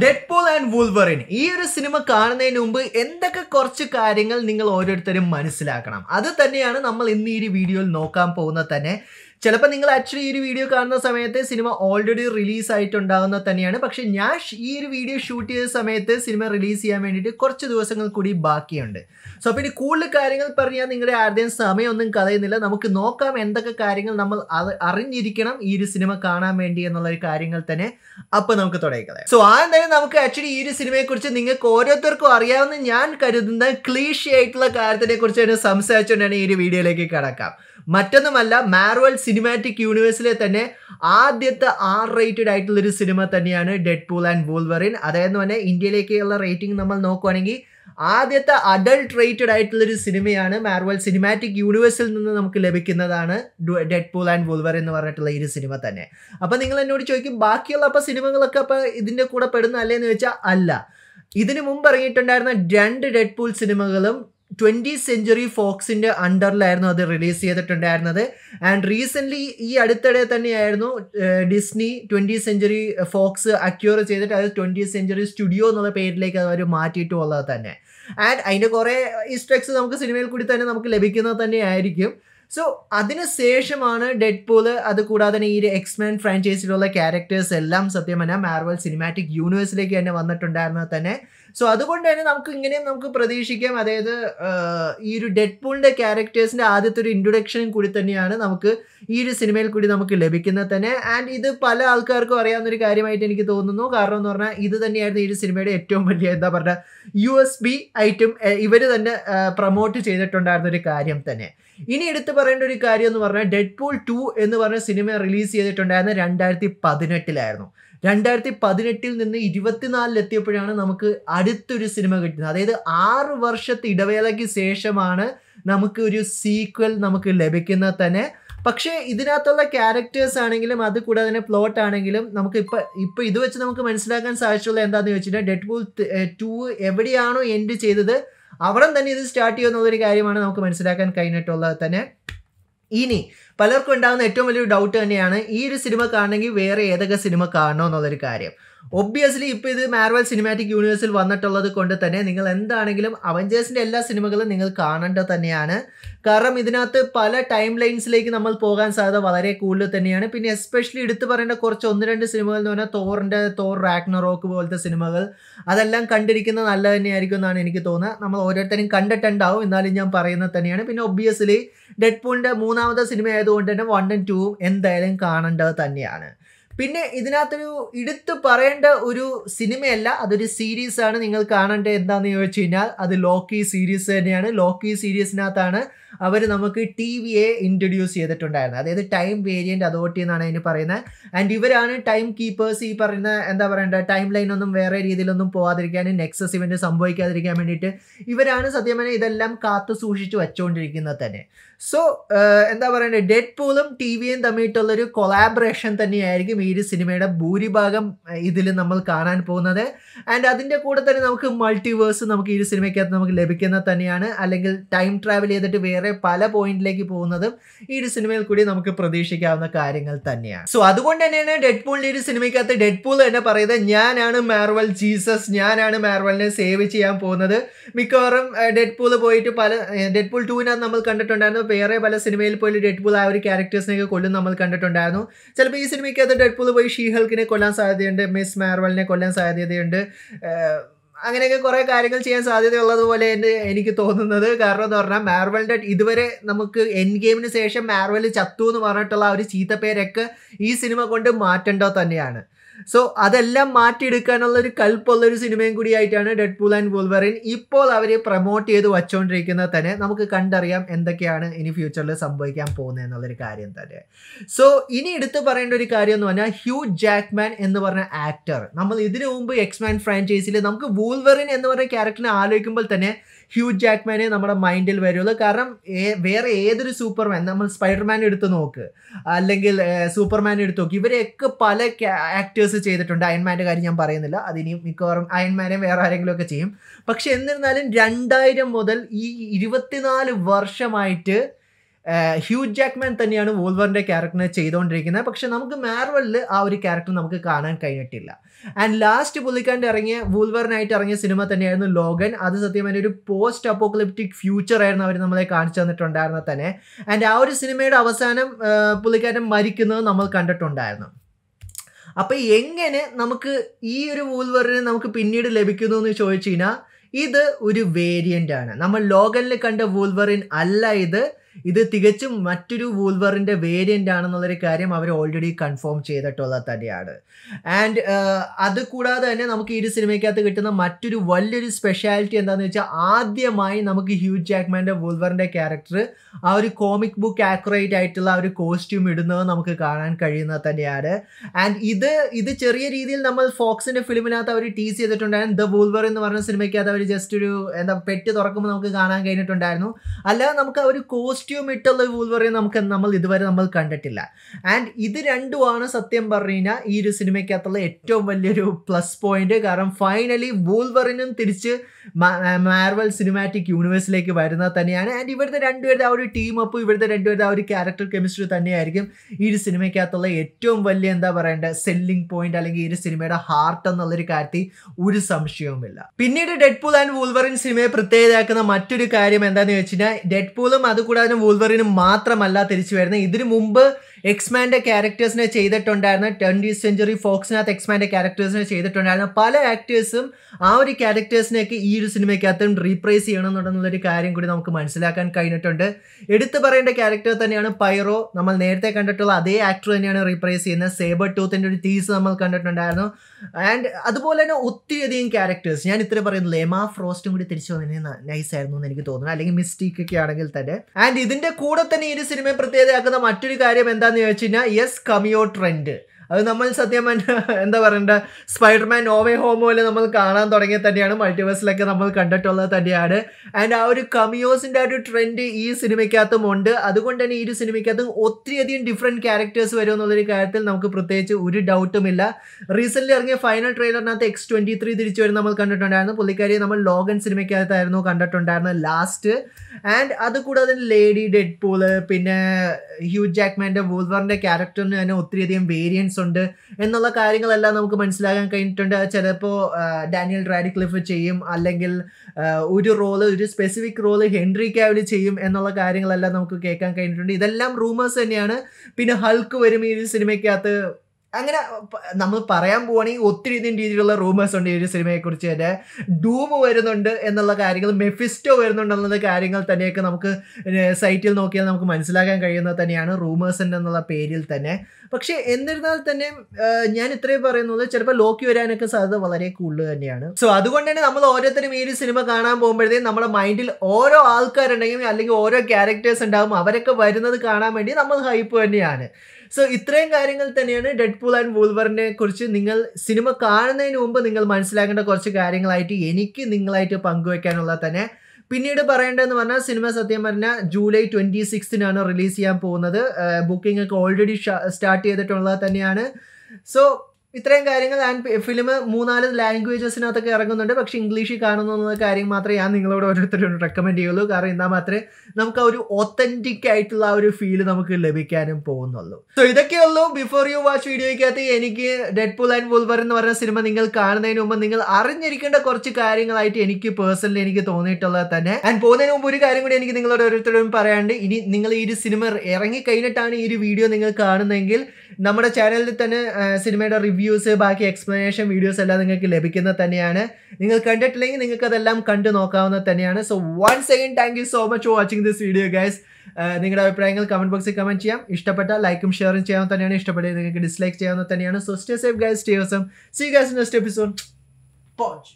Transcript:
dead Paul and Wolverine ഈ ഒരു cinema കാണുന്നതിന് മുമ്പ് എന്തൊക്കെ കുറച്ച് കാര്യങ്ങൾ നിങ്ങൾ ഓരോരുത്തരും മനസ്സിലാക്കണം അത് തന്നെയാണ് നമ്മൾ ഇന്ന് ഈ വീഡിയോയിൽ നോക്കാൻ പോകുന്ന തന്നെ ചിലപ്പോൾ നിങ്ങൾ ആക്ച്വലി ഈ ഒരു വീഡിയോ കാണുന്ന സമയത്ത് സിനിമ ഓൾറെഡി റിലീസ് ആയിട്ടുണ്ടാകുന്ന തന്നെയാണ് പക്ഷേ ഞാൻ ഈ ഒരു വീഡിയോ ഷൂട്ട് ചെയ്ത സമയത്ത് സിനിമ റിലീസ് ചെയ്യാൻ വേണ്ടിയിട്ട് കുറച്ച് ദിവസങ്ങൾ കൂടി ബാക്കിയുണ്ട് സോ അപ്പോൾ ഇനി കൂടുതൽ കാര്യങ്ങൾ പറഞ്ഞാൽ നിങ്ങളുടെ ആരുടെയും സമയമൊന്നും കളയുന്നില്ല നമുക്ക് നോക്കാം എന്തൊക്കെ കാര്യങ്ങൾ നമ്മൾ അറിഞ്ഞിരിക്കണം ഈ ഒരു സിനിമ കാണാൻ വേണ്ടി എന്നുള്ള ഒരു കാര്യങ്ങൾ തന്നെ അപ്പോൾ നമുക്ക് തുടങ്ങിക്കളയാം സോ ആ തന്നെ നമുക്ക് ആക്ച്വലി ഈ ഒരു സിനിമയെക്കുറിച്ച് നിങ്ങൾക്ക് ഓരോരുത്തർക്കും അറിയാവുന്ന ഞാൻ കരുതുന്ന ക്ലീഷി ആയിട്ടുള്ള കാര്യത്തിനെ കുറിച്ച് തന്നെ സംസാരിച്ചുകൊണ്ടാണ് ഈ ഒരു വീഡിയോയിലേക്ക് കടക്കാം മറ്റൊന്നുമല്ല മാർവൽ സിനിമാറ്റിക് യൂണിവേഴ്സിലെ തന്നെ ആദ്യത്തെ ആർ റേറ്റഡ് ആയിട്ടുള്ള ഒരു സിനിമ തന്നെയാണ് ഡെഡ് പൂൾ ആൻഡ് വൂൾവറിൻ അതായത് തന്നെ ഇന്ത്യയിലേക്കുള്ള റേറ്റിംഗ് നമ്മൾ നോക്കുകയാണെങ്കിൽ ആദ്യത്തെ അഡൾട്ട് റേറ്റഡ് ആയിട്ടുള്ളൊരു സിനിമയാണ് മാർവൽ സിനിമാറ്റിക് യൂണിവേഴ്സിൽ നിന്ന് നമുക്ക് ലഭിക്കുന്നതാണ് ഡെഡ് പൂൾ ആൻഡ് വുൾവർ എന്ന് പറഞ്ഞിട്ടുള്ള ഈ സിനിമ തന്നെ അപ്പോൾ നിങ്ങൾ എന്നോട് ചോദിക്കും ബാക്കിയുള്ള അപ്പം സിനിമകളൊക്കെ അപ്പോൾ ഇതിൻ്റെ കൂടെ പെടുന്ന അല്ലേന്ന് വെച്ചാൽ അല്ല ഇതിനു മുമ്പ് ഇറങ്ങിയിട്ടുണ്ടായിരുന്ന രണ്ട് ഡെഡ് പൂൾ സിനിമകളും ട്വൻറ്റി സെഞ്ചുറി ഫോക്സിൻ്റെ അണ്ടറിലായിരുന്നു അത് റിലീസ് ചെയ്തിട്ടുണ്ടായിരുന്നത് ആൻഡ് റീസെൻ്റ്ലി ഈ അടുത്തിടെ തന്നെയായിരുന്നു Disney twenty century Fox acquire ചെയ്തിട്ട് അത് ട്വൻറ്റി സെഞ്ചുറി സ്റ്റുഡിയോ എന്നുള്ള പേരിലേക്ക് അവർ മാറ്റിയിട്ടുള്ളത് തന്നെ ആൻഡ് അതിൻ്റെ കുറേ ഇസ്റ്റക്സ് നമുക്ക് സിനിമയിൽ കൂടി തന്നെ നമുക്ക് ലഭിക്കുന്നത് തന്നെയായിരിക്കും സോ അതിന് ശേഷമാണ് ഡെഡ് പോല് അത് കൂടാതെ തന്നെ ഈ എക്സ്മെൻ ഫ്രാഞ്ചൈസിലുള്ള ക്യാരക്ടേഴ്സ് എല്ലാം സത്യം പറഞ്ഞാൽ മാർവൽ സിനിമാറ്റിക് യൂണിവേഴ്സിലേക്ക് തന്നെ വന്നിട്ടുണ്ടായിരുന്നത് തന്നെ സോ അതുകൊണ്ട് തന്നെ നമുക്ക് ഇങ്ങനെയും നമുക്ക് പ്രതീക്ഷിക്കാം അതായത് ഈ ഒരു ഡെഡ് പൂളിൻ്റെ ക്യാരക്ടേഴ്സിൻ്റെ ആദ്യത്തെ ഒരു ഇൻട്രൊഡക്ഷനും കൂടി തന്നെയാണ് നമുക്ക് ഈ ഒരു സിനിമയിൽ കൂടി നമുക്ക് ലഭിക്കുന്നത് തന്നെ ആൻഡ് ഇത് പല ആൾക്കാർക്കും അറിയാവുന്നൊരു കാര്യമായിട്ട് എനിക്ക് തോന്നുന്നു കാരണം എന്ന് പറഞ്ഞാൽ ഇത് തന്നെയായിരുന്നു ഈ ഒരു സിനിമയുടെ ഏറ്റവും വലിയ എന്താ പറയുക യു എസ് ബി ഐറ്റം ഇവർ തന്നെ പ്രൊമോട്ട് ചെയ്തിട്ടുണ്ടായിരുന്ന ഒരു കാര്യം തന്നെ ഇനി എടുത്തു പറയേണ്ട ഒരു കാര്യം എന്ന് പറഞ്ഞാൽ ഡെഡ് പൂൾ ടു എന്ന് പറഞ്ഞ സിനിമ റിലീസ് ചെയ്തിട്ടുണ്ടായിരുന്ന രണ്ടായിരത്തി പതിനെട്ടിലായിരുന്നു രണ്ടായിരത്തി പതിനെട്ടിൽ നിന്ന് ഇരുപത്തിനാലിൽ എത്തിയപ്പോഴാണ് നമുക്ക് അടുത്തൊരു സിനിമ കിട്ടുന്നത് അതായത് ആറ് വർഷത്തെ ഇടവേളയ്ക്ക് ശേഷമാണ് നമുക്ക് ഒരു സീക്വൽ നമുക്ക് ലഭിക്കുന്നത് തന്നെ പക്ഷേ ഇതിനകത്തുള്ള ക്യാരക്ടേഴ്സ് ആണെങ്കിലും അത് കൂടാതെ തന്നെ പ്ലോട്ട് ആണെങ്കിലും നമുക്ക് ഇപ്പം ഇപ്പം ഇത് വെച്ച് നമുക്ക് മനസ്സിലാക്കാൻ സാധിച്ചുള്ള എന്താണെന്ന് ചോദിച്ചിട്ടുണ്ടെങ്കിൽ ഡെഡ് ബൂൾ ടു എവിടെയാണോ എൻഡ് ചെയ്തത് അവിടെ തന്നെ ഇത് സ്റ്റാർട്ട് ചെയ്യുമെന്നുള്ളൊരു കാര്യമാണ് നമുക്ക് മനസ്സിലാക്കാൻ കഴിഞ്ഞിട്ടുള്ളത് തന്നെ ഇനി പലർക്കും ഉണ്ടാകുന്ന ഏറ്റവും വലിയൊരു ഡൗട്ട് തന്നെയാണ് ഈ ഒരു സിനിമ കാണണമെങ്കിൽ വേറെ ഏതൊക്കെ സിനിമ കാണണമെന്നുള്ളൊരു കാര്യം ഒബ്വിയസ്ലി ഇപ്പൊ ഇത് മാർവൽ സിനിമാറ്റിക് യൂണിവേഴ്സിൽ വന്നിട്ടുള്ളത് കൊണ്ട് തന്നെ നിങ്ങൾ എന്താണെങ്കിലും അവഞ്ചേഴ്സിൻ്റെ എല്ലാ സിനിമകളും നിങ്ങൾ കാണേണ്ടത് തന്നെയാണ് കാരണം ഇതിനകത്ത് പല ടൈം ലൈൻസിലേക്ക് നമ്മൾ പോകാൻ സാധ്യത വളരെ കൂടുതൽ തന്നെയാണ് പിന്നെ എസ്പെഷ്യലി എടുത്തു പറയേണ്ട കുറച്ച് ഒന്ന് രണ്ട് സിനിമകൾ എന്ന് പറഞ്ഞാൽ തോറിൻ്റെ തോർ റാഗ്നറോക്ക് പോലത്തെ സിനിമകൾ അതെല്ലാം കണ്ടിരിക്കുന്നത് നല്ല തന്നെയായിരിക്കും എന്നാണ് എനിക്ക് തോന്നുന്നത് നമ്മൾ ഓരോരുത്തരും കണ്ടിട്ടുണ്ടാവും എന്നാലും ഞാൻ പറയുന്നത് തന്നെയാണ് പിന്നെ ഒബ്വിയസ്ലി ഡെഡ് പൂളിൻ്റെ മൂന്നാമത്തെ സിനിമ ആയതുകൊണ്ട് തന്നെ വൺ ആൻഡ് ടൂവും എന്തായാലും കാണേണ്ടത് തന്നെയാണ് പിന്നെ ഇതിനകത്തൊരു എടുത്തു പറയേണ്ട ഒരു സിനിമയല്ല അതൊരു സീരീസ് ആണ് നിങ്ങൾ കാണേണ്ടത് എന്താണെന്ന് ചോദിച്ചു കഴിഞ്ഞാൽ അത് ലോക്കി സീരീസ് തന്നെയാണ് ലോക്കി സീരീസിനകത്താണ് അവർ നമുക്ക് ടി വിയെ ഇൻട്രൊഡ്യൂസ് ചെയ്തിട്ടുണ്ടായിരുന്നത് അതായത് ടൈം വേരിയൻറ്റ് അതോറിറ്റി എന്നാണ് അതിന് പറയുന്നത് ആൻഡ് ഇവരാണ് ടൈം കീപ്പേഴ്സ് ഈ പറയുന്ന എന്താ പറയണ്ട ടൈം ലൈനൊന്നും വേറെ രീതിയിലൊന്നും പോവാതിരിക്കാൻ നെക്സസ് ഇവൻ്റ് സംഭവിക്കാതിരിക്കാൻ വേണ്ടിയിട്ട് ഇവരാണ് സത്യം ഇതെല്ലാം കാത്തു സൂക്ഷിച്ച് വെച്ചുകൊണ്ടിരിക്കുന്നത് തന്നെ സോ എന്താ പറയുക ഡെഡ് പൂളും ടി വിയും തമ്മിട്ടുള്ളൊരു കൊളാബറേഷൻ തന്നെയായിരിക്കും ഈ ഒരു സിനിമയുടെ ഭൂരിഭാഗം ഇതിൽ നമ്മൾ കാണാൻ പോകുന്നത് ആൻഡ് അതിൻ്റെ കൂടെ തന്നെ നമുക്ക് മൾട്ടിവേഴ്സ് നമുക്ക് ഈ ഒരു സിനിമയ്ക്കകത്ത് നമുക്ക് ലഭിക്കുന്നത് തന്നെയാണ് അല്ലെങ്കിൽ ടൈം ട്രാവൽ ചെയ്തിട്ട് വേറെ പല പോയിന്റിലേക്ക് പോകുന്നതും ഈ ഒരു സിനിമയിൽ കൂടി നമുക്ക് പ്രതീക്ഷിക്കാവുന്ന കാര്യങ്ങൾ തന്നെയാണ് സോ അതുകൊണ്ട് തന്നെയാണ് ഡെഡ് പൂളിൻ്റെ ഒരു സിനിമയ്ക്കകത്ത് ഡെഡ് പൂൾ തന്നെ പറയുന്നത് ഞാനാണ് മാർവൽ ജീസസ് ഞാനാണ് മാർവലിനെ സേവ് ചെയ്യാൻ പോകുന്നത് മിക്കവാറും ഡെഡ് പൂള് പോയിട്ട് പല ഡെഡ് പൂൾ ടൂവിനകത്ത് നമ്മൾ കണ്ടിട്ടുണ്ടായിരുന്നു വേറെ പല സിനിമയിൽ പോയി ഡെഡ്പൂൾ ആ ഒരു ക്യാരക്ടേഴ്സിനെയൊക്കെ കൊല്ലും നമ്മൾ കണ്ടിട്ടുണ്ടായിരുന്നു ചിലപ്പോൾ ഈ സിനിമയ്ക്കകത്ത് ഡെഡ്പൂൾ പോയി ഷീഹൽക്കിനെ കൊല്ലാൻ സാധ്യതയുണ്ട് മിസ് മാർവലിനെ കൊല്ലാൻ സാധ്യതയുണ്ട് അങ്ങനെയൊക്കെ കുറേ കാര്യങ്ങൾ ചെയ്യാൻ സാധ്യതയുള്ളതുപോലെ എൻ്റെ എനിക്ക് തോന്നുന്നത് കാരണം എന്ന് പറഞ്ഞാൽ മാർവലിൻ്റെ ഇതുവരെ നമുക്ക് എൻ ഗെയിമിന് ശേഷം മാർവൽ ചത്തു എന്ന് പറഞ്ഞിട്ടുള്ള ആ ഒരു ചീത്തപ്പേരൊക്കെ ഈ സിനിമ കൊണ്ട് മാറ്റേണ്ടത് തന്നെയാണ് സോ അതെല്ലാം മാറ്റിയെടുക്കാനുള്ള ഒരു കൽപ്പുള്ള ഒരു സിനിമയും കൂടി ആയിട്ടാണ് ഡെഡ് പൂൾ ആൻഡ് വോൾവറിൻ ഇപ്പോൾ അവർ പ്രൊമോട്ട് ചെയ്ത് വച്ചുകൊണ്ടിരിക്കുന്നത് തന്നെ നമുക്ക് കണ്ടറിയാം എന്തൊക്കെയാണ് ഇനി ഫ്യൂച്ചറിൽ സംഭവിക്കാൻ പോകുന്നത് എന്നുള്ളൊരു കാര്യം തന്നെ സോ ഇനി എടുത്തു പറയേണ്ട ഒരു കാര്യം എന്ന് പറഞ്ഞാൽ ഹ്യൂ ജാക്ക്മാൻ എന്ന് പറഞ്ഞ ആക്ടർ നമ്മൾ ഇതിനു മുമ്പ് എക്സ്മാൻ ഫ്രാഞ്ചൈസിൽ നമുക്ക് വൂൾവറിൻ എന്ന് പറഞ്ഞ ക്യാരക്ടറിനെ ആലോചിക്കുമ്പോൾ തന്നെ ഹ്യൂ ജാക്ക്മാനെ നമ്മുടെ മൈൻഡിൽ വരുള്ളൂ കാരണം വേറെ ഏതൊരു സൂപ്പർമാൻ നമ്മൾ സ്പൈഡർമാൻ എടുത്ത് നോക്ക് അല്ലെങ്കിൽ സൂപ്പർമാൻ എടുത്ത് നോക്ക് ഇവരെയൊക്കെ പല ആക്ടേഴ്സ് ചെയ്തിട്ടുണ്ട് അയൺമാൻ്റെ കാര്യം ഞാൻ പറയുന്നില്ല അതിനിയും മിക്കവാറും അയൺമാനെ വേറെ ആരെങ്കിലും ഒക്കെ ചെയ്യും പക്ഷെ എന്നിരുന്നാലും രണ്ടായിരം മുതൽ ഈ ഇരുപത്തിനാല് വർഷമായിട്ട് ഹ്യൂജ് ജാക്മാൻ തന്നെയാണ് വൂൾവറിൻ്റെ ക്യാരക്ടറിനെ ചെയ്തുകൊണ്ടിരിക്കുന്നത് പക്ഷെ നമുക്ക് മാർവലിൽ ആ ഒരു ക്യാരക്ടർ നമുക്ക് കാണാൻ കഴിഞ്ഞിട്ടില്ല ആൻഡ് ലാസ്റ്റ് പുള്ളിക്കാൻ്റെ ഇറങ്ങിയ വൂൾവറിനായിട്ട് ഇറങ്ങിയ സിനിമ തന്നെയായിരുന്നു ലോഗൻ അത് സത്യം ഒരു പോസ്റ്റ് അപ്പോക്കലിപ്റ്റിക് ഫ്യൂച്ചർ ആയിരുന്നു അവർ നമ്മളെ കാണിച്ചു തന്നിട്ടുണ്ടായിരുന്ന തന്നെ ആൻഡ് ആ ഒരു സിനിമയുടെ അവസാനം പുള്ളിക്കാരൻ മരിക്കുന്നത് നമ്മൾ കണ്ടിട്ടുണ്ടായിരുന്നു അപ്പം എങ്ങനെ നമുക്ക് ഈ ഒരു വൂൾവറിന് നമുക്ക് പിന്നീട് ലഭിക്കുന്നു എന്ന് ചോദിച്ചു കഴിഞ്ഞാൽ ഇത് ഒരു വേരിയൻ്റ് ആണ് നമ്മൾ ലോഗനിൽ കണ്ട വൂൾവറിൻ അല്ല ഇത് ഇത് തികച്ചും മറ്റൊരു വൂൾവറിൻ്റെ വേരിയൻ്റ് ആണെന്നുള്ളൊരു കാര്യം അവർ ഓൾറെഡി കൺഫേം ചെയ്തിട്ടുള്ളത് തന്നെയാണ് ആൻഡ് uh, അത് കൂടാതെ തന്നെ നമുക്ക് ഈ ഒരു സിനിമയ്ക്കകത്ത് കിട്ടുന്ന മറ്റൊരു വലിയൊരു സ്പെഷ്യാലിറ്റി എന്താണെന്ന് വെച്ചാൽ ആദ്യമായി നമുക്ക് ഹ്യൂജ് ജാക്മാൻ്റെ വൂൾവറിൻ്റെ ക്യാരക്ടർ ആ ഒരു കോമിക് ബുക്ക് ആക്യുറേറ്റ് ആയിട്ടുള്ള ആ ഒരു കോസ്റ്റ്യൂം ഇടുന്നത് നമുക്ക് കാണാൻ കഴിയുന്നത് തന്നെയാണ് ആൻഡ് ഇത് ഇത് ചെറിയ രീതിയിൽ നമ്മൾ ഫോക്സിൻ്റെ ഫിലിമിനകത്ത് അവർ ടീസ് ചെയ്തിട്ടുണ്ടായിരുന്നു ദ വൂൾവർ എന്ന് പറഞ്ഞ സിനിമയ്ക്കകത്ത് അവർ ജസ്റ്റ് ഒരു എന്താ പെറ്റ് തുറക്കുമ്പോൾ നമുക്ക് കാണാൻ കഴിഞ്ഞിട്ടുണ്ടായിരുന്നു അല്ലാതെ നമുക്ക് ആ ഒരു കോസ്റ്റ് കോസ്റ്റ്യൂം ഇട്ടുള്ള വൂൾവറിൻ നമുക്ക് നമ്മൾ ഇതുവരെ നമ്മൾ കണ്ടിട്ടില്ല ആൻഡ് ഇത് രണ്ടുമാണ് സത്യം പറഞ്ഞു കഴിഞ്ഞാൽ ഈ ഒരു സിനിമയ്ക്കകത്തുള്ള ഏറ്റവും വലിയൊരു പ്ലസ് പോയിന്റ് കാരണം ഫൈനലി വൂൾവറിനും തിരിച്ച് മാർവൽ സിനിമാറ്റിക് യൂണിവേഴ്സിലേക്ക് വരുന്നത് തന്നെയാണ് ആൻഡ് ഇവിടുത്തെ രണ്ടുപേരുടെ ആ ഒരു ടീം അപ്പ് ഇവിടുത്തെ രണ്ടുപേരുടെ ആ ഒരു ക്യാരക്ടർ കെമിസ്ട്രി തന്നെയായിരിക്കും ഈ ഒരു സിനിമയ്ക്കകത്തുള്ള ഏറ്റവും വലിയ എന്താ പറയേണ്ടത് സെല്ലിംഗ് പോയിന്റ് അല്ലെങ്കിൽ ഈ ഒരു സിനിമയുടെ ഹാർട്ട് എന്നുള്ളൊരു കാര്യത്തിൽ ഒരു സംശയവുമില്ല പിന്നീട് ഡെഡ്പൂൾ ആൻഡ് വൂൾവറിൻ സിനിമയെ പ്രത്യേകതയാക്കുന്ന മറ്റൊരു കാര്യം എന്താണെന്ന് വെച്ചാൽ കഴിഞ്ഞാൽ ഡെഡ്പൂളും അതുകൂടാതെ ബാറ്റ്മാനും വൂൾവറിനും മാത്രമല്ല തിരിച്ചു വരുന്നത് ഇതിനു മുമ്പ് എക്സ്മാൻ്റെ ക്യാരക്ടേഴ്സിനെ ചെയ്തിട്ടുണ്ടായിരുന്ന ട്വൻറ്റി സെഞ്ചുറി ഫോക്സിനകത്ത് എക്സ്മാൻ്റെ ക്യാരക്ടേഴ്സിനെ ചെയ്തിട്ടുണ്ടായിരുന്ന പല ആക്ടേഴ്സും ആ ഒരു ക്യാരക്ടേഴ്സിനെയൊക്കെ ഈ ഒരു സിനിമയ്ക്കകത്തും റീപ്ലേസ് ചെയ്യണമെന്നുണ്ടെന്നുള്ളൊരു കാര്യം കൂടി നമുക്ക് മനസ്സിലാക്കാൻ കഴിഞ്ഞിട്ടുണ്ട് എടുത്തു പറയേണ്ട ക്യാരക്ടർ തന്നെയാണ് പൈറോ നമ്മൾ നേരത്തെ കണ്ടിട്ടുള്ള അതേ ആക്ടർ തന്നെയാണ് റീപ്രൈസ് ചെയ്യുന്നത് സേബർ ടൂത്തിൻ്റെ ഒരു തീസ് നമ്മൾ കണ്ടിട്ടുണ്ടായിരുന്നു ആൻഡ് അതുപോലെ തന്നെ ഒത്തിരിയധികം ക്യാരക്ടേഴ്സ് ഞാൻ ഇത്ര പറയുന്നത് ലേമാ ഫ്രോസ്റ്റും കൂടി തിരിച്ചു വന്നതിന് നൈസായിരുന്നു എന്ന് എനിക്ക് തോന്നുന്നു അല്ലെങ്കിൽ മിസ്റ്റേക്ക് ഒക്കെ ആണെങ്കിൽ തന്നെ ആൻഡ് ഇതിൻ്റെ കൂടെ തന്നെ ഈ ഒരു സിനിമയെ പ്രത്യേകതയാക്കുന്ന മറ്റൊരു കാര്യം എന്താ ചോദിച്ചു കഴിഞ്ഞാൽ യെസ് കമിയോ ട്രെൻഡ് അത് നമ്മൾ സത്യം എന്താ പറയണ്ട സ്പൈഡർമാൻ നോവേ പോലെ നമ്മൾ കാണാൻ തുടങ്ങിയ തന്നെയാണ് മൾട്ടിവേഴ്സിലൊക്കെ നമ്മൾ കണ്ടിട്ടുള്ളത് തന്നെയാണ് ആൻഡ് ആ ഒരു കമിയോസിൻ്റെ ആ ഒരു ട്രെൻഡ് ഈ സിനിമയ്ക്കകത്തും ഉണ്ട് അതുകൊണ്ട് തന്നെ ഈ ഒരു സിനിമയ്ക്കകത്തും ഒത്തിരിയധികം ഡിഫറെൻറ്റ് ക്യാരക്ടേഴ്സ് വരും എന്നുള്ളൊരു കാര്യത്തിൽ നമുക്ക് പ്രത്യേകിച്ച് ഒരു ഡൗട്ടും ഇല്ല റീസെൻ്റ്ലി ഇറങ്ങിയ ഫൈനൽ ട്രെയിലറിനകത്ത് എക്സ് ട്വൻറ്റി ത്രീ തിരിച്ചു വരും നമ്മൾ കണ്ടിട്ടുണ്ടായിരുന്നു പുള്ളിക്കാരി നമ്മൾ ലോഗൻ സിനിമയ്ക്കകത്തായിരുന്നു കണ്ടിട്ടുണ്ടായിരുന്നത് ലാസ്റ്റ് ആൻഡ് അതുകൂടാതെ ലേഡി ഡെഡ് പൂള് പിന്നെ ഹ്യൂ ജാക്മാൻ്റെ വൂൾവറിൻ്റെ ക്യാരക്ടറിന് തന്നെ ഒത്തിരിയധികം വേരിയൻസ് ഉണ്ട് എന്നുള്ള കാര്യങ്ങളെല്ലാം നമുക്ക് മനസ്സിലാക്കാൻ കഴിഞ്ഞിട്ടുണ്ട് ചിലപ്പോൾ ഡാനിയൽ റാഡിക്ലിഫ് ചെയ്യും അല്ലെങ്കിൽ ഒരു റോള് ഒരു സ്പെസിഫിക് റോള് ഹെൻറി കാവില് ചെയ്യും എന്നുള്ള കാര്യങ്ങളെല്ലാം നമുക്ക് കേൾക്കാൻ കഴിഞ്ഞിട്ടുണ്ട് ഇതെല്ലാം റൂമേഴ്സ് തന്നെയാണ് പിന്നെ ഹൾക്ക് വരും ഈ സിനിമയ്ക്കകത്ത് അങ്ങനെ നമ്മൾ പറയാൻ പോവുകയാണെങ്കിൽ ഒത്തിരി ഇതിൻ്റെ രീതിയിലുള്ള റൂമേഴ്സ് ഉണ്ട് ഈ ഒരു സിനിമയെക്കുറിച്ച് തന്നെ ഡൂം വരുന്നുണ്ട് എന്നുള്ള കാര്യങ്ങൾ മെഫിസ്റ്റോ വരുന്നുണ്ട് എന്നുള്ള കാര്യങ്ങൾ തന്നെയൊക്കെ നമുക്ക് സൈറ്റിൽ നോക്കിയാൽ നമുക്ക് മനസ്സിലാക്കാൻ കഴിയുന്നത് തന്നെയാണ് റൂമേഴ്സ് എന്നുള്ള പേരിൽ തന്നെ പക്ഷേ എന്നിരുന്നാൽ തന്നെ ഞാൻ ഇത്രയും പറയുന്നത് ചിലപ്പോൾ ലോക്കി വരാനൊക്കെ സാധ്യത വളരെ കൂടുതൽ തന്നെയാണ് സോ അതുകൊണ്ട് തന്നെ നമ്മൾ ഓരോരുത്തരും ഈ ഒരു സിനിമ കാണാൻ പോകുമ്പോഴത്തേക്കും നമ്മുടെ മൈൻഡിൽ ഓരോ ആൾക്കാരുണ്ടെങ്കിലും അല്ലെങ്കിൽ ഓരോ ക്യാരക്ടേഴ്സ് ഉണ്ടാകും അവരൊക്കെ വരുന്നത് കാണാൻ വേണ്ടി നമ്മൾ ഹൈപ്പ് തന്നെയാണ് സോ ഇത്രയും കാര്യങ്ങൾ തന്നെയാണ് ഡെഡ് പൂൾ ആൻഡ് വൂൾവറിനെ കുറിച്ച് നിങ്ങൾ സിനിമ കാണുന്നതിന് മുമ്പ് നിങ്ങൾ മനസ്സിലാക്കേണ്ട കുറച്ച് കാര്യങ്ങളായിട്ട് എനിക്ക് നിങ്ങളായിട്ട് പങ്കുവെക്കാനുള്ള തന്നെ പിന്നീട് പറയേണ്ടതെന്ന് പറഞ്ഞാൽ സിനിമ സത്യം പറഞ്ഞാൽ ജൂലൈ ട്വൻറ്റി സിക്സ്തിനാണ് റിലീസ് ചെയ്യാൻ പോകുന്നത് ബുക്കിംഗ് ഒക്കെ ഓൾറെഡി സ്റ്റാർട്ട് ചെയ്തിട്ടുള്ളത് തന്നെയാണ് സോ ഇത്രയും കാര്യങ്ങൾ ഞാൻ ഫിലിം മൂന്നാല് ലാംഗ്വേജസിനകത്തൊക്കെ ഇറങ്ങുന്നുണ്ട് പക്ഷെ ഇംഗ്ലീഷിൽ കാണുന്ന കാര്യം മാത്രമേ ഞാൻ നിങ്ങളോട് ഓരോരുത്തരും റെക്കമെൻഡ് ചെയ്യുള്ളൂ കാരണം എന്താ മാത്രമേ നമുക്ക് ആ ഒരു ഒത്തൻറ്റിക് ആയിട്ടുള്ള ആ ഒരു ഫീൽ നമുക്ക് ലഭിക്കാനും പോകുന്നുള്ളൂ സോ ഇതൊക്കെയുള്ളൂ ബിഫോർ യു വാച്ച് വീഡിയോയ്ക്കകത്ത് എനിക്ക് ഡെഡ് പുൾ ആൻഡ് വുൾവർ എന്ന് പറഞ്ഞ സിനിമ നിങ്ങൾ കാണുന്നതിന് മുമ്പ് നിങ്ങൾ അറിഞ്ഞിരിക്കേണ്ട കുറച്ച് കാര്യങ്ങളായിട്ട് എനിക്ക് പേഴ്സണലി എനിക്ക് തോന്നിയിട്ടുള്ളത് തന്നെ ആൻഡ് പോകുന്നതിന് മുമ്പ് ഒരു കാര്യം കൂടി എനിക്ക് നിങ്ങളോട് ഓരോരുത്തരോടും പറയാണ്ട് ഇനി നിങ്ങൾ ഈ ഒരു സിനിമ ഇറങ്ങി കഴിഞ്ഞിട്ടാണ് ഈ ഒരു വീഡിയോ നിങ്ങൾ കാണുന്നതെങ്കിൽ നമ്മുടെ ചാനലിൽ തന്നെ സിനിമയുടെ റിവ്യൂ റിവ്യൂസ് ബാക്കി എക്സ്പ്ലനേഷൻ വീഡിയോസ് എല്ലാം നിങ്ങൾക്ക് ലഭിക്കുന്നത് തന്നെയാണ് നിങ്ങൾ കണ്ടിട്ടില്ലെങ്കിൽ നിങ്ങൾക്ക് അതെല്ലാം കണ്ടു നോക്കാവുന്ന തന്നെയാണ് so once again thank you so much for watching this video guys നിങ്ങളുടെ അഭിപ്രായങ്ങൾ കമൻറ്റ് ബോക്സിൽ കമൻറ്റ് ചെയ്യാം ഇഷ്ടപ്പെട്ട ലൈക്കും ഷെയറും ചെയ്യാൻ തന്നെയാണ് ഇഷ്ടപ്പെട്ടത് നിങ്ങൾക്ക് ഡിസ്ലൈക്ക് ചെയ്യാവുന്ന തന്നെയാണ് so stay safe guys stay some see guys next episode പോച്ച്